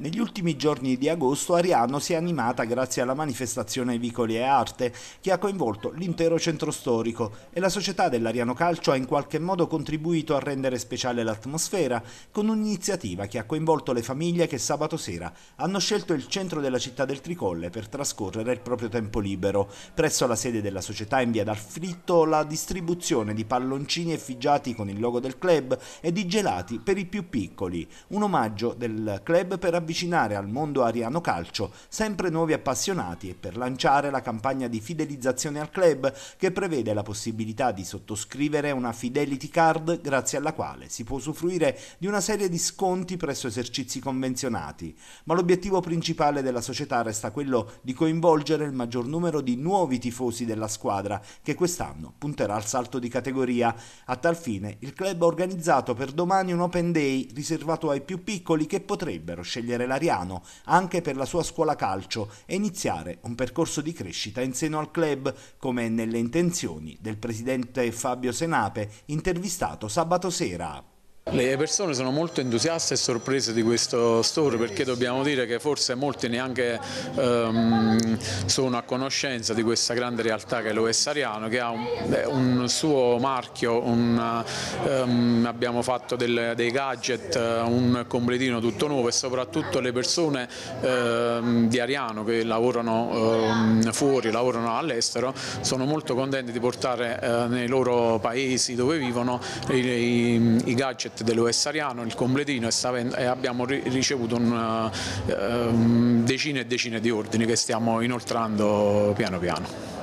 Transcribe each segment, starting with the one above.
Negli ultimi giorni di agosto Ariano si è animata grazie alla manifestazione Vicoli e Arte, che ha coinvolto l'intero centro storico e la società dell'Ariano Calcio ha in qualche modo contribuito a rendere speciale l'atmosfera con un'iniziativa che ha coinvolto le famiglie che sabato sera hanno scelto il centro della città del Tricolle per trascorrere il proprio tempo libero. Presso la sede della società in via d'Arfritto la distribuzione di palloncini effigiati con il logo del club e di gelati per i più piccoli, un omaggio del club per abitare avvicinare al mondo ariano calcio sempre nuovi appassionati e per lanciare la campagna di fidelizzazione al club che prevede la possibilità di sottoscrivere una Fidelity Card grazie alla quale si può usufruire di una serie di sconti presso esercizi convenzionati. Ma l'obiettivo principale della società resta quello di coinvolgere il maggior numero di nuovi tifosi della squadra che quest'anno punterà al salto di categoria. A tal fine il club ha organizzato per domani un Open Day riservato ai più piccoli che potrebbero scegliere scegliere l'Ariano anche per la sua scuola calcio e iniziare un percorso di crescita in seno al club, come nelle intenzioni del presidente Fabio Senape intervistato sabato sera. Le persone sono molto entusiaste e sorprese di questo store perché dobbiamo dire che forse molti neanche ehm, sono a conoscenza di questa grande realtà che è l'OS Ariano che ha un, beh, un suo marchio, un, ehm, abbiamo fatto del, dei gadget, un completino tutto nuovo e soprattutto le persone ehm, di Ariano che lavorano ehm, fuori, lavorano all'estero sono molto contenti di portare eh, nei loro paesi dove vivono i, i, i gadget Night dell'US Ariano, il completino e abbiamo ricevuto una, ehm, decine e decine di ordini che stiamo inoltrando piano piano.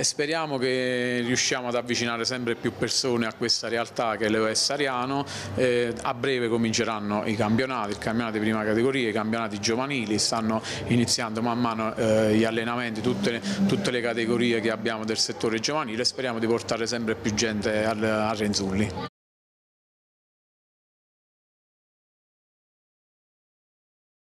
Speriamo che riusciamo ad avvicinare sempre più persone a questa realtà che è l'EOS Ariano, a breve cominceranno i campionati, il campionato di prima categoria, i campionati giovanili, stanno iniziando man mano eh, gli allenamenti, tutte, tutte le categorie che abbiamo del settore giovanile speriamo di portare sempre più gente a Renzulli.